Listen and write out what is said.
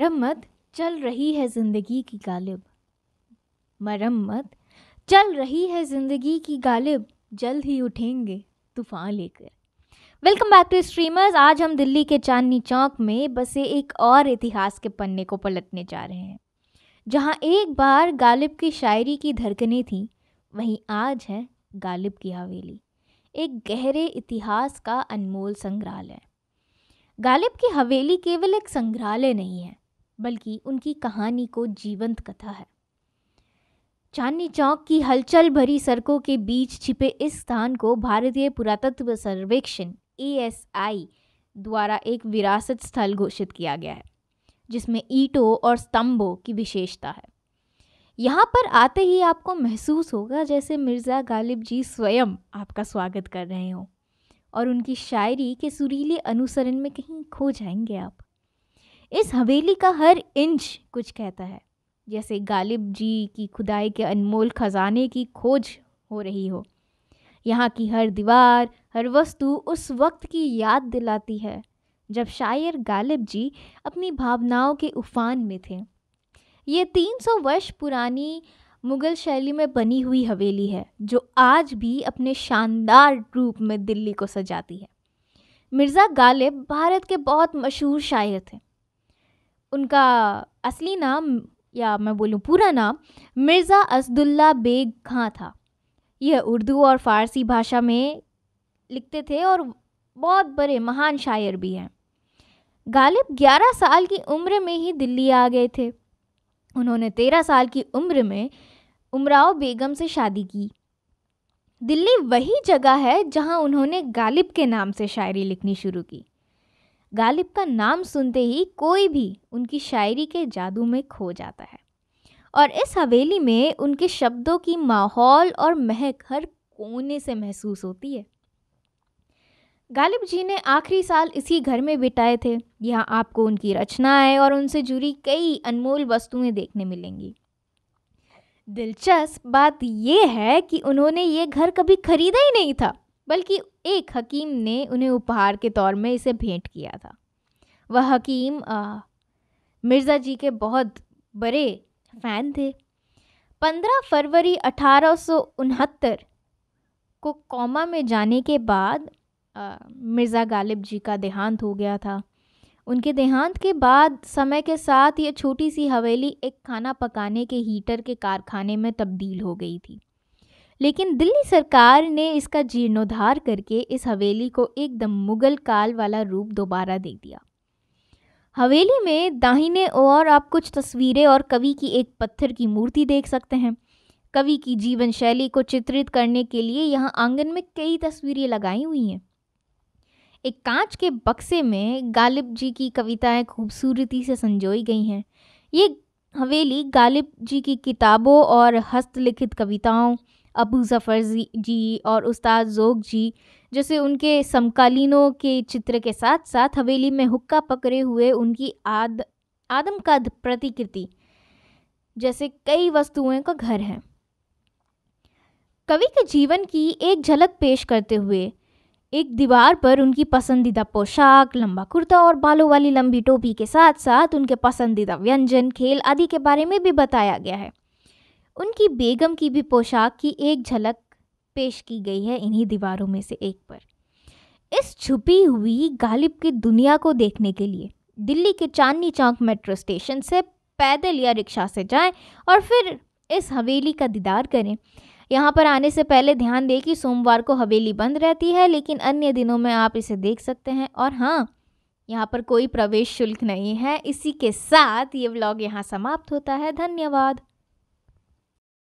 मरम्मत चल रही है ज़िंदगी की गालिब मरम्मत चल रही है ज़िंदगी की गालिब जल्द ही उठेंगे तूफान लेकर वेलकम बैक टू स्ट्रीमर्स आज हम दिल्ली के चांदनी चौक में बसे एक और इतिहास के पन्ने को पलटने जा रहे हैं जहां एक बार गालिब की शायरी की धड़कने थी वहीं आज है गालिब की हवेली एक गहरे इतिहास का अनमोल संग्रहालय गालिब की हवेली केवल एक संग्रहालय नहीं है बल्कि उनकी कहानी को जीवंत कथा है चांदनी चौक की हलचल भरी सड़कों के बीच छिपे इस स्थान को भारतीय पुरातत्व सर्वेक्षण ए द्वारा एक विरासत स्थल घोषित किया गया है जिसमें ईटों और स्तंभों की विशेषता है यहाँ पर आते ही आपको महसूस होगा जैसे मिर्ज़ा गालिब जी स्वयं आपका स्वागत कर रहे हों और उनकी शायरी के सुरीले अनुसरण में कहीं खो जाएंगे आप इस हवेली का हर इंच कुछ कहता है जैसे गालिब जी की खुदाई के अनमोल ख़जाने की खोज हो रही हो यहाँ की हर दीवार हर वस्तु उस वक्त की याद दिलाती है जब शायर गालिब जी अपनी भावनाओं के उफान में थे ये 300 वर्ष पुरानी मुग़ल शैली में बनी हुई हवेली है जो आज भी अपने शानदार रूप में दिल्ली को सजाती है मिर्ज़ा गालिब भारत के बहुत मशहूर शायर थे उनका असली नाम या मैं बोलूँ पूरा नाम मिर्ज़ा असदुल्ला बेग खां था यह उर्दू और फ़ारसी भाषा में लिखते थे और बहुत बड़े महान शायर भी हैं गालिब 11 साल की उम्र में ही दिल्ली आ गए थे उन्होंने 13 साल की उम्र में उमराव बेगम से शादी की दिल्ली वही जगह है जहां उन्होंने गालिब के नाम से शायरी लिखनी शुरू की गालिब का नाम सुनते ही कोई भी उनकी शायरी के जादू में खो जाता है और इस हवेली में उनके शब्दों की माहौल और महक हर कोने से महसूस होती है गालिब जी ने आखिरी साल इसी घर में बिताए थे यहाँ आपको उनकी रचनाएं और उनसे जुड़ी कई अनमोल वस्तुएं देखने मिलेंगी दिलचस्प बात यह है कि उन्होंने ये घर कभी खरीदा ही नहीं था बल्कि एक हकीम ने उन्हें उपहार के तौर में इसे भेंट किया था वह हकीम मिर्ज़ा जी के बहुत बड़े फ़ैन थे पंद्रह फरवरी अठारह को कोमा में जाने के बाद मिर्ज़ा गालिब जी का देहांत हो गया था उनके देहांत के बाद समय के साथ यह छोटी सी हवेली एक खाना पकाने के हीटर के कारखाने में तब्दील हो गई थी लेकिन दिल्ली सरकार ने इसका जीर्णोद्धार करके इस हवेली को एकदम मुगल काल वाला रूप दोबारा दे दिया हवेली में दाहिने ओर आप कुछ तस्वीरें और कवि की एक पत्थर की मूर्ति देख सकते हैं कवि की जीवन शैली को चित्रित करने के लिए यहाँ आंगन में कई तस्वीरें लगाई हुई हैं एक कांच के बक्से में गालिब जी की कविताएं खूबसूरती से संजोई गई हैं ये हवेली गालिब जी की किताबों और हस्तलिखित कविताओं अबू ज़फ़र जी और उस्ताद ज़ोग जी जैसे उनके समकालीनों के चित्र के साथ साथ हवेली में हुक्का पकड़े हुए उनकी आद आदमकद प्रतिकृति जैसे कई वस्तुओं का घर है कवि के जीवन की एक झलक पेश करते हुए एक दीवार पर उनकी पसंदीदा पोशाक लंबा कुर्ता और बालों वाली लंबी टोपी के साथ साथ उनके पसंदीदा व्यंजन खेल आदि के बारे में भी बताया गया है उनकी बेगम की भी पोशाक की एक झलक पेश की गई है इन्हीं दीवारों में से एक पर इस छुपी हुई गालिब की दुनिया को देखने के लिए दिल्ली के चांदनी चौक मेट्रो स्टेशन से पैदल या रिक्शा से जाएं और फिर इस हवेली का दीदार करें यहाँ पर आने से पहले ध्यान दें कि सोमवार को हवेली बंद रहती है लेकिन अन्य दिनों में आप इसे देख सकते हैं और हाँ यहाँ पर कोई प्रवेश शुल्क नहीं है इसी के साथ ये व्लॉग यहाँ समाप्त होता है धन्यवाद